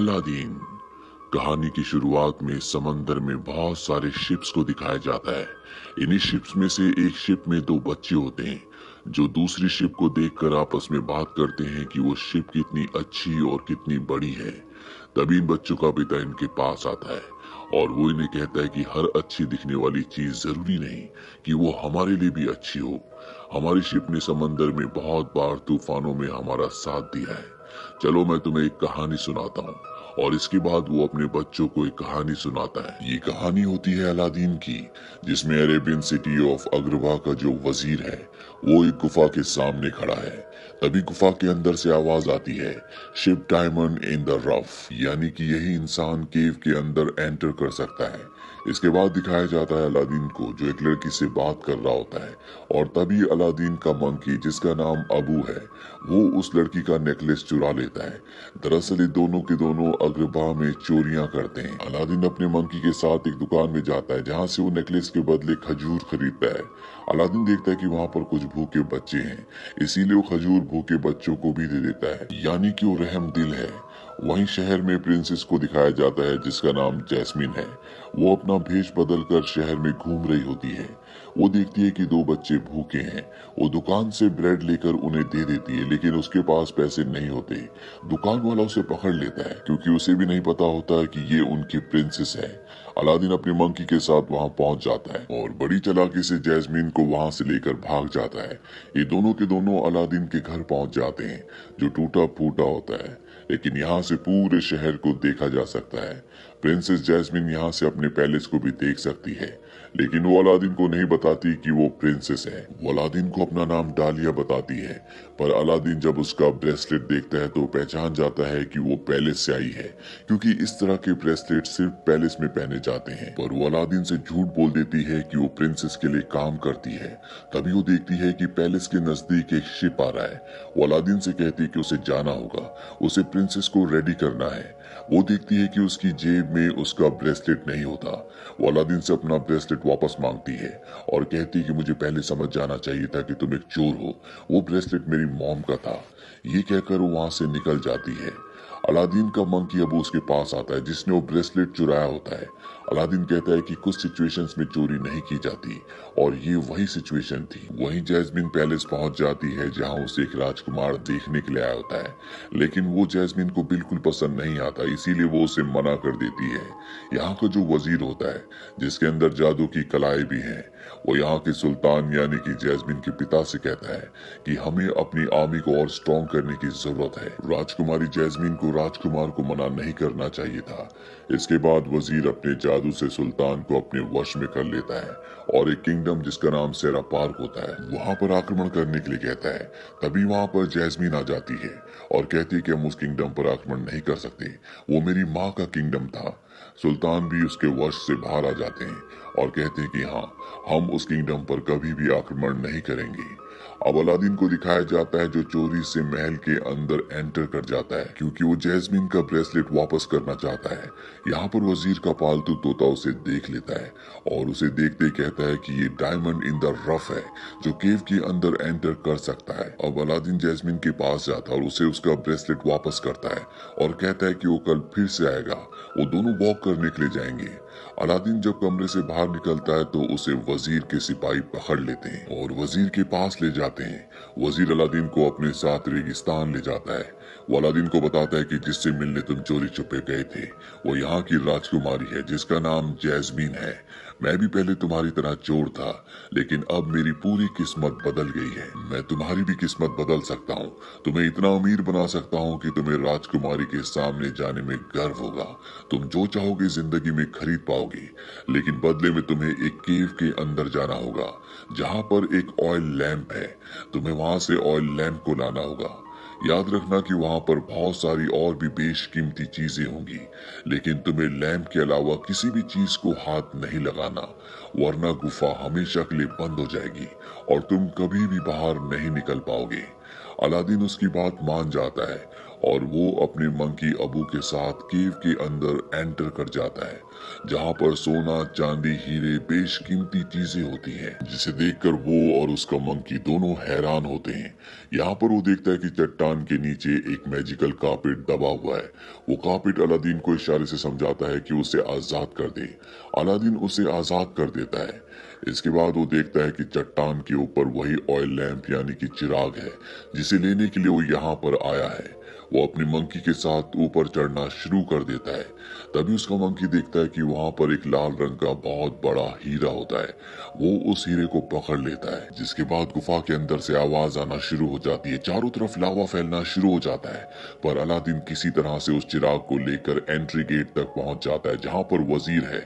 Aladdin कहानी की शुरुआत में समंदर में बहुत सारे शिप्स को दिखाया जाता है इन्हीं शिप्स में से एक शिप में दो बच्चे होते हैं जो दूसरी शिप को देखकर आपस में बात करते हैं कि वो शिप कितनी अच्छी और कितनी बड़ी है तभी इन बच्चों का पिता इनके पास आता है और वो इन्हें कहता है कि हर अच्छी दिखने वाली चीज जरूरी नहीं कि वो हमारे लिए भी अच्छी हो हमारी शिप ने समंदर में बहुत बार तूफानों में हमारा साथ दिया है चलो मैं तुम्हें एक कहानी सुनाता हूँ और इसके बाद वो अपने बच्चों को एक कहानी सुनाता है ये कहानी होती है अलादीन की जिसमें अरेबियन सिटी ऑफ अग्रवा का जो वजीर है वो एक गुफा के सामने खड़ा है तभी गुफा के अंदर से आवाज आती है ship diamond in the rough यानी कि यही इंसान केव के अंदर एंटर कर सकता है इसके बाद दिखाया जाता है अलादीन को जो एक लड़की से बात कर रहा होता है और तभी अलादीन का मंकी जिसका नाम अबू है वो उस लड़की का नेकलेस चुरा लेता है दरअसल ये दोनों के दोनों अग्रबा में चोरियां करते हैं अलादीन अपने मंकी के साथ एक दुकान में जाता है जहाँ से वो नेकलेस के बदले खजूर खरीदता है अलादीन देखता है कि वहाँ पर कुछ भूखे बच्चे हैं इसीलिए वो खजूर भूखे बच्चों को भी दे देता है यानी कि वो रहम दिल है वहीं शहर में प्रिंसेस को दिखाया जाता है जिसका नाम जैस्मिन है वो अपना भेष कर शहर में घूम रही होती है वो देखती है कि दो बच्चे भूखे हैं वो दुकान से ब्रेड लेकर उन्हें दे देती है लेकिन उसके पास पैसे नहीं होते दुकान वाला उसे पकड़ लेता है क्योंकि उसे भी नहीं पता होता कि ये उनकी प्रिंसेस है अलादीन अपनी मंकी के साथ वहां पहुंच जाता है और बड़ी चलाकी से जैस्मिन को वहां से लेकर भाग जाता है ये दोनों के दोनों अलादीन के घर पहुंच जाते हैं जो टूटा फूटा होता है लेकिन यहाँ से पूरे शहर को देखा जा सकता है प्रिंसेस जैस्मिन यहाँ से अपने पैलेस को भी देख सकती है लेकिन वो अलादीन को नहीं बताती कि वो प्रिंसेस है वो अलादीन को अपना नाम डालिया बताती है पर अलादीन जब उसका ब्रेसलेट देखता है तो पहचान जाता है कि वो पैलेस से आई है क्योंकि इस तरह के ब्रेसलेट सिर्फ पैलेस में पहने जाते हैं पर वो अलादीन से झूठ बोल देती है कि वो प्रिंसेस के लिए काम करती है तभी वो देखती है कि पैलेस के नजदीक एक शिप आ रहा है वो अलादीन से कहती है कि उसे जाना होगा उसे प्रिंसेस को रेडी करना है वो देखती है कि उसकी जेब में उसका ब्रेसलेट नहीं होता वो अलादीन से अपना ब्रेसलेट वापस मांगती है और कहती है कि मुझे पहले समझ जाना चाहिए था कि तुम एक चोर हो वो ब्रेसलेट मेरी अपनी मॉम का था ये कहकर वो वहां से निकल जाती है अलादीन का मंकी अब उसके पास आता है जिसने वो ब्रेसलेट चुराया होता है अलादीन कहता है कि कुछ सिचुएशंस में चोरी नहीं की जाती और ये वही सिचुएशन थी वही जैस्मिन पैलेस पहुंच जाती है जहां उसे एक राजकुमार देखने के लिए आया होता है लेकिन वो जैस्मिन को बिल्कुल पसंद नहीं आता इसीलिए वो उसे मना कर देती है यहाँ का जो वजीर होता है जिसके अंदर जादू की कलाएं भी हैं वो यहाँ के सुल्तान यानी कि जैस्मिन के पिता से कहता है कि हमें अपनी आर्मी को और स्ट्रॉन्ग करने की जरूरत है राजकुमारी जैस्मिन को राजकुमार को मना नहीं करना चाहिए था इसके बाद वजीर अपने जादू से सुल्तान को अपने वश में कर लेता है और एक किंगडम जिसका नाम सेरा पार्क होता है वहाँ पर आक्रमण करने के लिए कहता है तभी वहाँ पर जैस्मिन आ जाती है और कहती है कि हम उस किंगडम पर आक्रमण नहीं कर सकते वो मेरी माँ का किंगडम था सुल्तान भी उसके वश से बाहर आ जाते हैं और कहते हैं कि हाँ हम उस किंगडम पर कभी भी आक्रमण नहीं करेंगे अब अलादीन को दिखाया जाता है जो चोरी से महल के अंदर एंटर कर जाता है क्योंकि वो जैस्मिन का ब्रेसलेट वापस करना चाहता है यहाँ पर वजीर का पालतू तोता उसे देख लेता है और उसे देखते कहता है कि ये डायमंड इन द रफ है जो केव के अंदर एंटर कर सकता है अब अलादीन जैस्मिन के पास जाता है और उसे उसका ब्रेसलेट वापस करता है और कहता है कि वो कल फिर से आएगा वो दोनों वॉक करने के लिए जाएंगे अलादीन जब कमरे से बाहर निकलता है तो उसे वजीर के सिपाही पकड़ लेते हैं और वजीर के पास ले जाते हैं वजीर अलादीन को अपने साथ रेगिस्तान ले जाता है वो अलादीन को बताता है कि जिससे मिलने तुम चोरी छुपे गए थे वो यहाँ की राजकुमारी है जिसका नाम जैजमीन है मैं भी पहले तुम्हारी तरह चोर था लेकिन अब मेरी पूरी किस्मत बदल गई है मैं तुम्हारी भी किस्मत बदल सकता हूँ तुम्हें इतना अमीर बना सकता हूँ कि तुम्हें राजकुमारी के सामने जाने में गर्व होगा तुम जो चाहोगे जिंदगी में खरीद पाओगे लेकिन बदले में तुम्हें एक केव के अंदर जाना होगा जहाँ पर एक ऑयल लैम्प है तुम्हें वहां से ऑयल लैम्प को लाना होगा याद रखना कि वहां पर बहुत सारी और भी बेशकीमती चीजें होंगी लेकिन तुम्हें लैम्प के अलावा किसी भी चीज को हाथ नहीं लगाना वरना गुफा हमेशा के लिए बंद हो जाएगी और तुम कभी भी बाहर नहीं निकल पाओगे अलादीन उसकी बात मान जाता है और वो अपने मंकी अबू के साथ केव के अंदर एंटर कर जाता है जहां पर सोना चांदी हीरे बेशकीमती चीजें होती हैं जिसे देखकर वो और उसका मंकी दोनों हैरान होते हैं यहाँ पर वो देखता है कि चट्टान के नीचे एक मैजिकल कार्पेट दबा हुआ है वो कार्पेट अलादीन को इशारे से समझाता है कि उसे आजाद कर दे अलादीन उसे आजाद कर देता है इसके बाद वो देखता है कि चट्टान के ऊपर वही ऑयल लैंप यानी कि चिराग है जिसे लेने के लिए वो यहाँ पर आया है वो अपनी मंकी के साथ ऊपर चढ़ना शुरू कर देता है तभी उसका मंकी देखता है कि वहां पर एक लाल रंग का बहुत बड़ा हीरा होता है वो उस हीरे को पकड़ लेता है जिसके बाद गुफा के अंदर से आवाज आना शुरू हो जाती है चारों तरफ लावा फैलना शुरू हो जाता है पर अलादीन किसी तरह से उस चिराग को लेकर एंट्री गेट तक पहुंच जाता है जहां पर वजीर है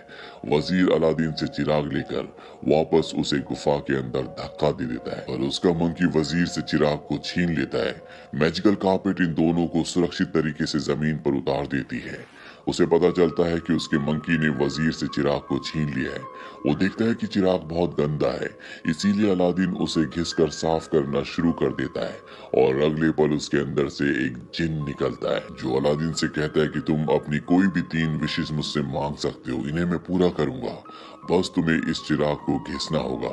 वजीर अलादीन से चिराग लेकर वापस उसे गुफा के अंदर धक्का दे देता है और उसका मंकी वजीर से चिराग को छीन लेता है मैजिकल कार्पेट इन दोनों को सुरक्षित तरीके से जमीन पर उतार देती है उसे पता चलता है कि उसके मंकी ने वजीर से चिराग को छीन लिया है वो देखता है कि चिराग बहुत गंदा है इसीलिए अलादीन उसे घिस कर साफ करना शुरू कर देता है और अगले पल उसके अंदर से एक जिन निकलता है जो अलादीन से कहता है कि तुम अपनी कोई भी तीन विशेष मुझसे मांग सकते हो इन्हें मैं पूरा करूंगा बस तुम्हें इस चिराग को घिसना होगा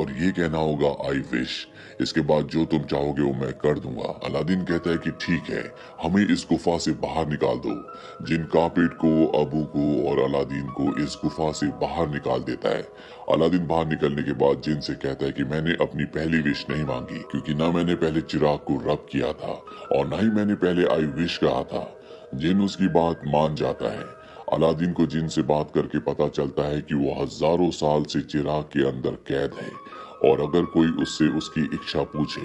और ये कहना होगा आई विश इसके बाद जो तुम चाहोगे वो मैं कर दूंगा अलादीन कहता है कि ठीक है हमें इस गुफा से बाहर निकाल दो जिन कापेट को अबू को और अलादीन को इस गुफा से बाहर निकाल देता है अलादीन बाहर निकलने के बाद जिन से कहता है कि मैंने अपनी पहली विश नहीं मांगी क्योंकि ना मैंने पहले चिराग को रब किया था और ना ही मैंने पहले आई विश कहा था जिन उसकी बात मान जाता है अलादीन को जिन से बात करके पता चलता है कि वो हजारों साल से चिराग के अंदर कैद है और अगर कोई उससे उसकी इच्छा पूछे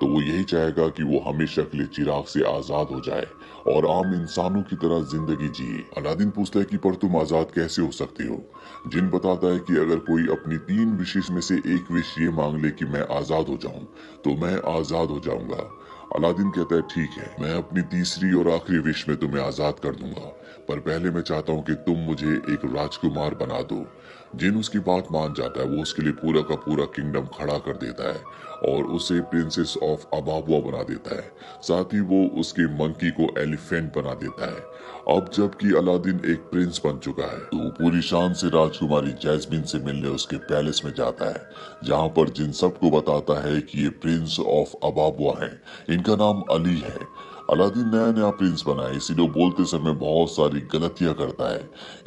तो वो यही चाहेगा कि वो हमेशा के लिए चिराग से आजाद हो जाए और आम इंसानों की तरह जिंदगी जिए अलादीन पूछता है कि पर तुम आजाद कैसे हो सकते हो जिन बताता है कि अगर कोई अपनी तीन विशेष में से एक विश ये मांग ले कि मैं आजाद हो जाऊं तो मैं आजाद हो जाऊंगा अलादीन कहता है ठीक है मैं अपनी तीसरी और आखिरी विश में तुम्हें आजाद कर दूंगा पर पहले मैं चाहता हूँ कि तुम मुझे एक राजकुमार बना दो जिन उसकी बात मान जाता है वो उसके लिए पूरा का पूरा किंगडम खड़ा कर देता है और उसे प्रिंसेस ऑफ अबाबुआ बना देता है साथ ही वो उसके मंकी को एलिफेंट बना देता है अब जबकि अलादीन एक प्रिंस बन चुका है तो पूरी शान से राजकुमारी जैस्मिन से मिलने उसके पैलेस में जाता है जहाँ पर जिन सबको बताता है कि ये प्रिंस ऑफ अबाबुआ है इनका नाम अली है अलादीन नया नया प्रिंस बना है इसीलिए बोलते समय बहुत सारी गलतियां करता है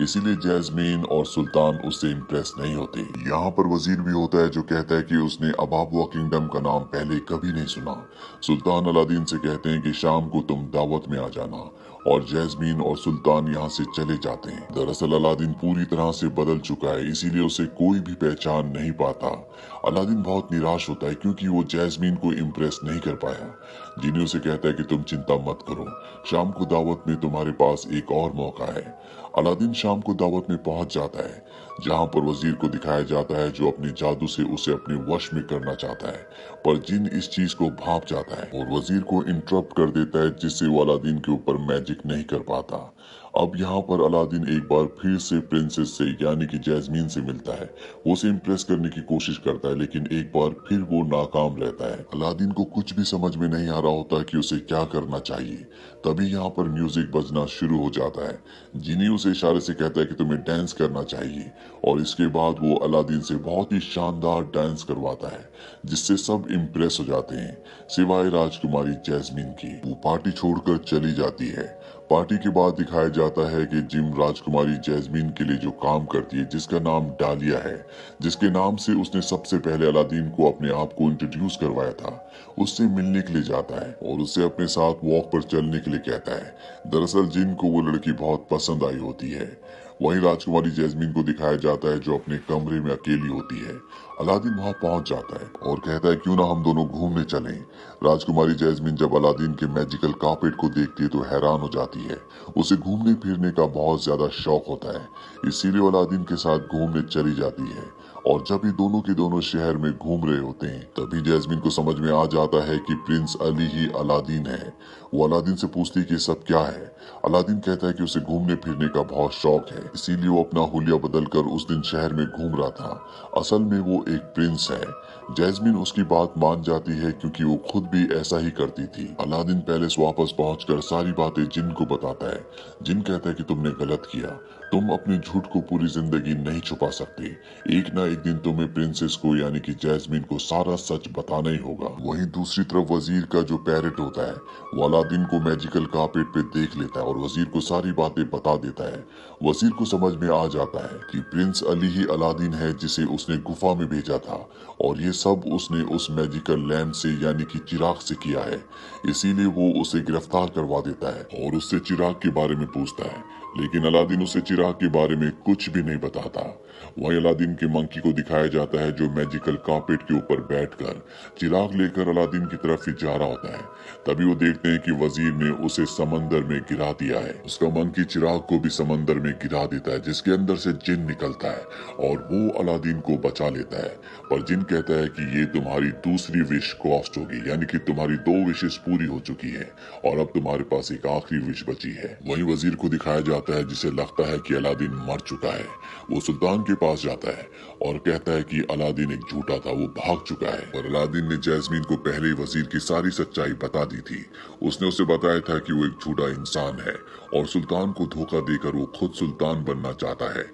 इसीलिए जैस्मीन और सुल्तान उससे इम्प्रेस नहीं होते यहाँ पर वजीर भी होता है जो कहता है कि उसने अबाबुआ किंगडम का नाम पहले कभी नहीं सुना सुल्तान अलादीन से कहते हैं कि शाम को तुम दावत में आ जाना और जैस्मीन और सुल्तान यहाँ से चले जाते हैं दरअसल अलादीन पूरी तरह से बदल चुका है इसीलिए उसे कोई भी पहचान नहीं पाता अलादीन बहुत निराश होता है क्योंकि वो जैस्मीन को इम्प्रेस नहीं कर पाया जिन्हें उसे कहता है कि तुम चिंता मत करो शाम को दावत में तुम्हारे पास एक और मौका है अलादीन शाम को दावत में पहुंच जाता है जहां पर वजीर को दिखाया जाता है जो अपने जादू से उसे अपने वश में करना चाहता है पर जिन इस चीज को भाप जाता है और वजीर को इंटरप्ट कर देता है जिससे वो अलादीन के ऊपर मैजिक नहीं कर पाता अब यहाँ पर अलादीन एक बार फिर से प्रिंसेस से यानी कि जैस्मीन से मिलता है वो उसे इम्प्रेस करने की कोशिश करता है लेकिन एक बार फिर वो नाकाम रहता है अलादीन को कुछ भी समझ में नहीं आ रहा होता कि उसे क्या करना चाहिए तभी यहाँ पर म्यूजिक बजना शुरू हो जाता है जिनी उसे इशारे से कहता है कि तुम्हें डांस करना चाहिए और इसके बाद वो अलादीन से बहुत ही शानदार डांस करवाता है जिससे सब इम्प्रेस हो जाते हैं सिवाय राजकुमारी जैस्मिन की वो पार्टी छोड़कर चली जाती है पार्टी के बाद दिखाया जाता है कि जिम राजकुमारी जैस्मिन के लिए जो काम करती है जिसका नाम डालिया है जिसके नाम से उसने सबसे पहले अलादीन को अपने आप को इंट्रोड्यूस करवाया था उससे मिलने के लिए जाता है और उसे अपने साथ वॉक पर चलने के लिए कहता है दरअसल जिम को वो लड़की बहुत पसंद आई होती है वहीं राजकुमारी जैस्मीन को दिखाया जाता है जो अपने कमरे में अकेली होती है अलादीन वहां पहुंच जाता है और कहता है क्यों ना हम दोनों घूमने चले राजकुमारी जैस्मीन जब अलादीन के मैजिकल कार्पेट को देखती है तो हैरान हो जाती है उसे घूमने फिरने का बहुत ज्यादा शौक होता है इसीलिए अलादीन के साथ घूमने चली जाती है और जब ये दोनों के दोनों शहर में घूम रहे होते हैं तभी जैस्मिन को समझ में आ जाता है कि प्रिंस अली ही अलादीन है वो अलादीन से पूछती है कि सब क्या है अलादीन कहता है कि उसे घूमने फिरने का बहुत शौक है इसीलिए वो अपना हुलिया बदलकर उस दिन शहर में घूम रहा था असल में वो एक प्रिंस है जैस्मिन उसकी बात मान जाती है क्योंकि वो खुद भी ऐसा ही करती थी अलादीन पैलेस वापस पहुंचकर सारी बातें जिन को बताता है जिन कहता है कि तुमने गलत किया तुम अपने झूठ को पूरी जिंदगी नहीं छुपा सकते एक ना एक दिन तुम्हें तो प्रिंसेस को यानी कि जैस्मिन को सारा सच बताना ही होगा वहीं दूसरी तरफ वजीर का जो पैरट होता है वो अलादीन को मैजिकल कारपेट पे देख लेता है और वजीर को सारी बातें बता देता है वजीर को समझ में आ जाता है कि प्रिंस अली ही अलादीन है जिसे उसने गुफा में भेजा था और ये सब उसने उस मैजिकल लैम्प से यानी कि चिराग से किया है इसीलिए वो उसे गिरफ्तार करवा देता है और उससे चिराग के बारे में पूछता है लेकिन अलादीन उसे चिराग के बारे में कुछ भी नहीं बताता वही अलादीन के मंकी लड़की को दिखाया जाता है जो मैजिकल कार्पेट के ऊपर बैठकर चिराग लेकर अलादीन की तरफ ही जा रहा होता है तभी वो देखते हैं कि वजीर ने उसे समंदर में गिरा दिया है उसका मंकी चिराग को भी समंदर में गिरा देता है जिसके अंदर से जिन निकलता है और वो अलादीन को बचा लेता है पर जिन कहता है कि ये तुम्हारी दूसरी विश कॉस्ट होगी यानी कि तुम्हारी दो विशेष पूरी हो चुकी है और अब तुम्हारे पास एक आखिरी विश बची है वही वजीर को दिखाया जाता है जिसे लगता है कि अलादीन मर चुका है वो सुल्तान के पास जाता है और और कहता है कि अलादीन एक झूठा था वो भाग चुका है और अलादीन ने जैसमीन को पहले ही वजीर की सारी सच्चाई बता दी थी उसने उसे बताया था कि वो एक झूठा इंसान है और सुल्तान को धोखा देकर वो खुद सुल्तान बनना चाहता है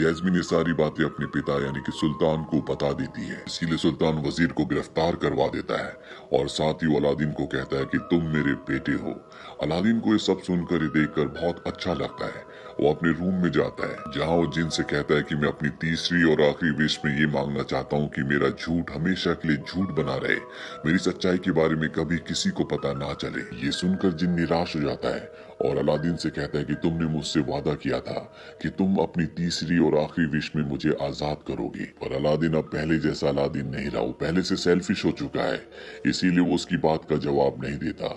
जैसमीन ये सारी बातें अपने पिता यानी कि सुल्तान को बता देती है इसीलिए सुल्तान वजीर को गिरफ्तार करवा देता है और साथ ही वो अलादीन को कहता है कि तुम मेरे बेटे हो अलादीन को ये सब सुनकर ये देखकर बहुत अच्छा लगता है वो अपने रूम में जाता है जहाँ वो जिन से कहता है कि मैं अपनी तीसरी और आखिरी विश में ये मांगना चाहता हूँ कि मेरा झूठ हमेशा के लिए झूठ बना रहे मेरी सच्चाई के बारे में कभी किसी को पता ना चले ये सुनकर जिन निराश हो जाता है और अलादीन से कहता है कि तुमने मुझसे वादा किया था कि तुम अपनी तीसरी और आखिरी विश में मुझे आजाद करोगी पर अलादीन अब पहले जैसा अलादीन नहीं रहा वो पहले से सेल्फिश हो चुका है इसीलिए वो उसकी बात का जवाब नहीं देता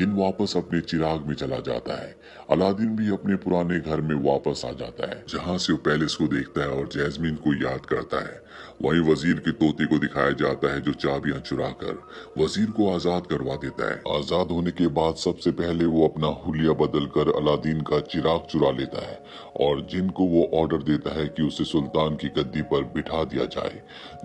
जिन वापस अपने चिराग में चला जाता है अलादीन भी अपने पुराने घर में वापस आ जाता है जहाँ से वो पैलेस को देखता है और जैस्मीन को याद करता है वही वजीर के तोते को दिखाया जाता है जो चाबियां चुरा कर वजीर को आजाद करवा देता है आजाद होने के बाद सबसे पहले वो अपना हुलिया बदलकर अलादीन का चिराग चुरा लेता है और जिनको वो ऑर्डर देता है कि उसे सुल्तान की गद्दी पर बिठा दिया जाए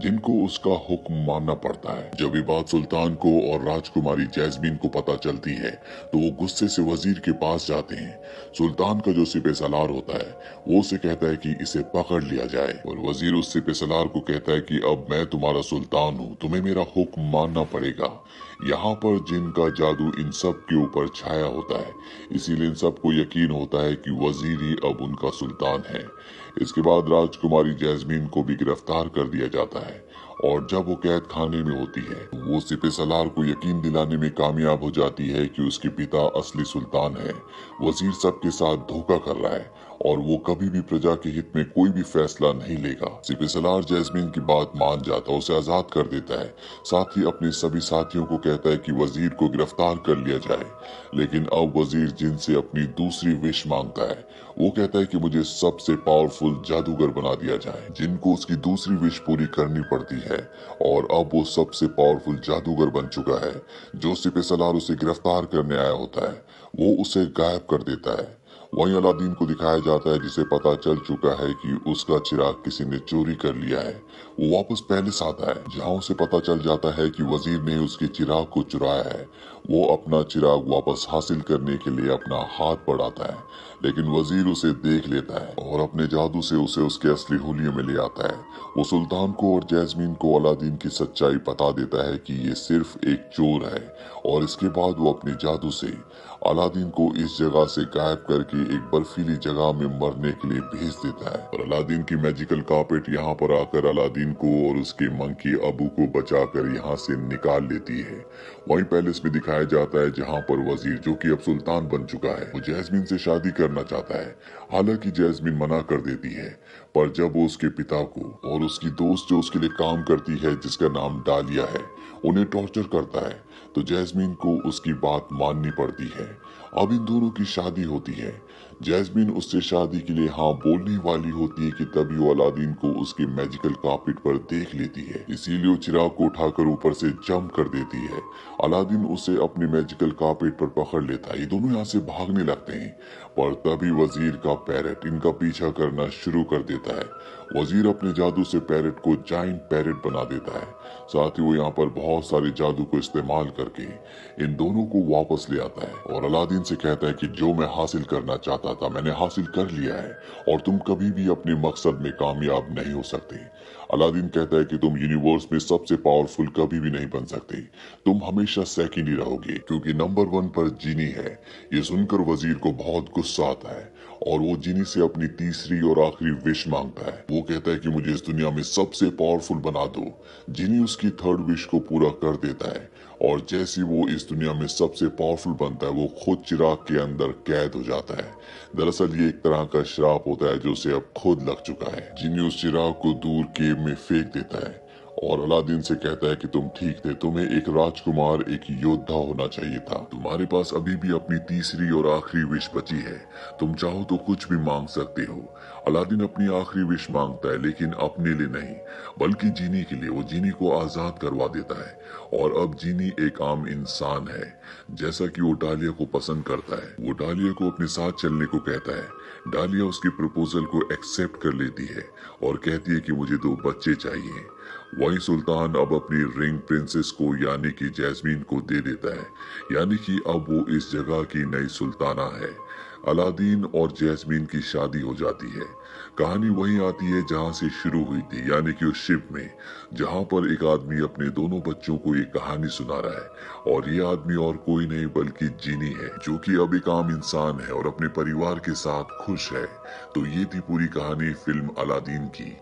जिनको उसका हुक्म मानना पड़ता है जब ये बात सुल्तान को और राजकुमारी जैसमिन को पता चलती है तो वो गुस्से से वजीर के पास जाते हैं सुल्तान का जो सिपे सलार होता है वो उसे कहता है कि इसे पकड़ लिया जाए और वजीर उस सिपे सलार को कहता है कि अब मैं तुम्हारा सुल्तान हूँ तुम्हें मेरा हुक्म मानना पड़ेगा यहाँ पर जिनका जादू इन सब के ऊपर छाया होता है इस इसीलिए इन सबको यकीन होता है कि वजीर ही अब उनका सुल्तान है इसके बाद राजकुमारी जैसमीन को भी गिरफ्तार कर दिया जाता है और जब वो कैद खाने में होती है वो सिपे सलार को यकीन दिलाने में कामयाब हो जाती है कि उसके पिता असली सुल्तान है वजीर सबके साथ धोखा कर रहा है और वो कभी भी प्रजा के हित में कोई भी फैसला नहीं लेगा सलार जैसमिन की बात मान जाता उसे आजाद कर देता है साथ ही अपने सभी साथियों को कहता है कि वजीर को गिरफ्तार कर लिया जाए लेकिन अब वजीर जिन से अपनी दूसरी विश मांगता है वो कहता है कि मुझे सबसे पावरफुल जादूगर बना दिया जाए जिनको उसकी दूसरी विश पूरी करनी पड़ती है और अब वो सबसे पावरफुल जादूगर बन चुका है जो सलार उसे गिरफ्तार करने आया होता है वो उसे गायब कर देता है वहीं अलादीन को दिखाया जाता है जिसे पता चल चुका है कि उसका चिराग किसी ने चोरी कर लिया है वो वापस पैलेस आता है जहां उसे पता चल जाता है कि वजीर ने उसके चिराग को चुराया है वो अपना चिराग वापस हासिल करने के लिए अपना हाथ बढ़ाता है लेकिन वजीर उसे देख लेता है और अपने जादू से उसे उसके असली होलियों में ले आता है वो सुल्तान को और जैस्मीन को अलादीन की सच्चाई बता देता है कि ये सिर्फ एक चोर है और इसके बाद वो अपने जादू से अलादीन को इस जगह से गायब करके एक बर्फीली जगह में मरने के लिए भेज देता है और अलादीन की मैजिकल कार्पेट यहाँ पर आकर अलादीन को और उसके मंकी अबू को बचा कर यहाँ से निकाल लेती है वही पैलेस में दिखाया जाता है जहाँ पर वजीर जो की अब सुल्तान बन चुका है वो जैसमिन से शादी कर करना चाहता है हालांकि जैस्मिन मना कर देती है पर जब वो उसके पिता को और उसकी दोस्त जो उसके लिए काम करती है जिसका नाम डालिया है उन्हें टॉर्चर करता है तो जैस्मिन को उसकी बात माननी पड़ती है अब इन दोनों की शादी होती है जैस्मिन उससे शादी के लिए हाँ बोलने वाली होती है कि तभी वो अलादीन को उसके मैजिकल कार्पेट पर देख लेती है इसीलिए वो चिराग को उठाकर ऊपर से जंप कर देती है अलादीन उसे अपने मैजिकल कार्पेट पर पकड़ लेता है दोनों यहाँ से भागने लगते हैं पर तभी वजीर का पैरट इनका पीछा करना शुरू कर देता है वजीर अपने जादू से पैरट को जाइंट पैरट बना देता है साथ ही वो यहाँ पर बहुत सारे जादू को इस्तेमाल करके इन दोनों को वापस ले आता है और अलादीन से कहता है कि जो मैं हासिल करना चाहता चाहता था मैंने हासिल कर लिया है और तुम कभी भी अपने मकसद में कामयाब नहीं हो सकते अलादीन कहता है कि तुम यूनिवर्स में सबसे पावरफुल कभी भी नहीं बन सकते तुम हमेशा सेकेंड ही रहोगे क्योंकि नंबर वन पर जीनी है ये सुनकर वजीर को बहुत गुस्सा आता है और वो जीनी से अपनी तीसरी और आखिरी विश मांगता है वो कहता है कि मुझे इस दुनिया में सबसे पावरफुल बना दो जीनी उसकी थर्ड विश को पूरा कर देता है और जैसे वो इस दुनिया में सबसे पावरफुल बनता है वो खुद चिराग के अंदर कैद हो जाता है दरअसल ये एक तरह का श्राप होता है जो उसे अब खुद लग चुका है जिन्हें उस चिराग को दूर केव में फेंक देता है और अलादीन से कहता है कि तुम ठीक थे तुम्हें एक राजकुमार एक योद्धा होना चाहिए था तुम्हारे पास अभी भी अपनी तीसरी और आखिरी विश बची है तुम चाहो तो कुछ भी मांग सकते हो अलादीन अपनी आखिरी विश मांगता है लेकिन अपने लिए नहीं बल्कि जीनी के लिए वो जीनी को आजाद करवा देता है और अब जीनी एक आम इंसान है जैसा कि वो डालिया को पसंद करता है वो डालिया को अपने साथ चलने को कहता है डालिया उसके प्रपोजल को एक्सेप्ट कर लेती है और कहती है कि मुझे दो बच्चे चाहिए वही सुल्तान अब अपनी रिंग प्रिंसेस को यानी कि जैस्मीन को दे देता है यानी कि अब वो इस जगह की नई सुल्ताना है अलादीन और जैस्मीन की शादी हो जाती है कहानी वहीं आती है जहां से शुरू हुई थी यानी कि उस शिप में जहां पर एक आदमी अपने दोनों बच्चों को एक कहानी सुना रहा है और ये आदमी और कोई नहीं बल्कि जीनी है जो कि अब एक आम इंसान है और अपने परिवार के साथ खुश है तो ये थी पूरी कहानी फिल्म अलादीन की